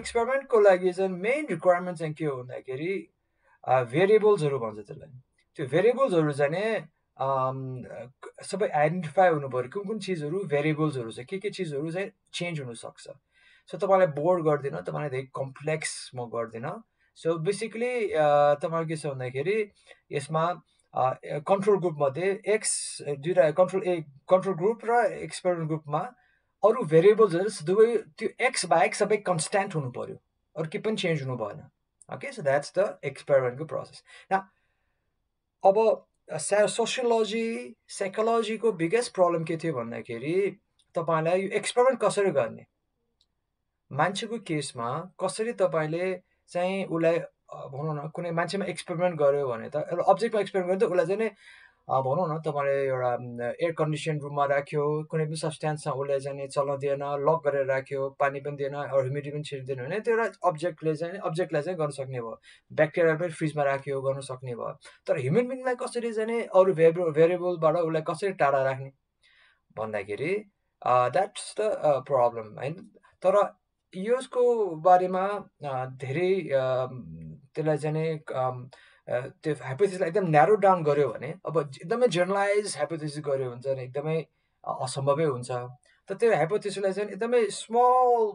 एक्सपेरिमेन्टको लागि चाहिँ main requirement चाहिँ के हो भन्दाखेरि भेरिएबल्सहरू भन्छ त्यसलाई त्यो भेरिएबल्सहरू जाने सबै आइडेन्टिफाई हुनु पऱ्यो कुन कुन चिजहरू भेरिएबल्सहरू चाहिँ के के चिजहरू चाहिँ चेन्ज हुनसक्छ सो तपाईँलाई बोर गर्दिनँ तपाईँलाई धेरै कम्प्लेक्स म गर्दिनँ सो बेसिकली तपाईँको के छ भन्दाखेरि यसमा कन्ट्रोल ग्रुपमध्ये एक्स दुइटा कन्ट्रोल ए कन्ट्रोल ग्रुप र एक्सपेरिमेन्ट ग्रुपमा अरू भेरिएबल्सहरू दुवै त्यो एक्स बाहेक सबै कन्सट्यान्ट हुनु पऱ्यो अरू केही पनि चेन्ज हुनु भएन ओके सो द्याट्स द एक्सपेरिमेन्टको प्रोसेस न अब सोसियोलोजी साइकोलोजीको बिगेस्ट प्रब्लम के थियो भन्दाखेरि तपाईँलाई यो एक्सपेरिमेन्ट कसरी गर्ने मान्छेको केसमा कसरी तपाईँले चाहिँ उसलाई भनौँ न कुनै मान्छेमा एक्सपेरिमेन्ट गऱ्यो भने त एउटा अब्जेक्टमा एक्सपेरिमेन्ट गर्यो त उसलाई चाहिँ भनौँ न तपाईँले एउटा एयर कन्डिसन रुममा राख्यो कुनै पनि सब्सट्यान्समा उसले चाहिँ दिएन लक गरेर राख्यो पानी पनि दिएन ह्युमिडिटी पनि छिर्दिएन भने त्यो एउटा अब्जेक्टले चाहिँ अब्जेक्टलाई चाहिँ गर्न सक्ने भयो ब्याक्टेरिया पनि फ्रिजमा राख्यो गर्न सक्ने भयो तर ह्युमन बिङलाई कसरी चाहिँ अरू भेब भेरिएबलबाट उसलाई कसरी टाढा राख्ने भन्दाखेरि द्याट्स द प्रब्लम होइन तर यसको बारेमा धेरै त्यसलाई चाहिँ त्यो हेपोथिसलाई एकदम न्यारो डाउन गऱ्यो भने अब एकदमै जर्नलाइज हाइपोथेसिस गऱ्यो भने चाहिँ एकदमै असम्भवै हुन्छ त त्यो ह्यापोथेसिसलाई चाहिँ एकदमै स्मल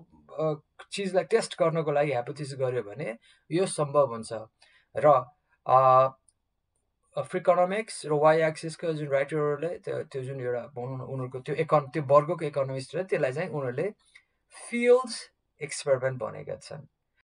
चिजलाई टेस्ट गर्नको लागि हाइपोथेसिस गऱ्यो भने यो सम्भव हुन्छ र फ्रिकोनोमिक्स र वाइ एक्सिसको जुन राइटरहरूले त्यो त्यो जुन एउटा भनौँ न उनीहरूको त्यो इकोन त्यो वर्गको इकोनोमिस्टले त्यसलाई चाहिँ उनीहरूले फिल्ड्स एक्सपेरिमेन्ट भनेका छन्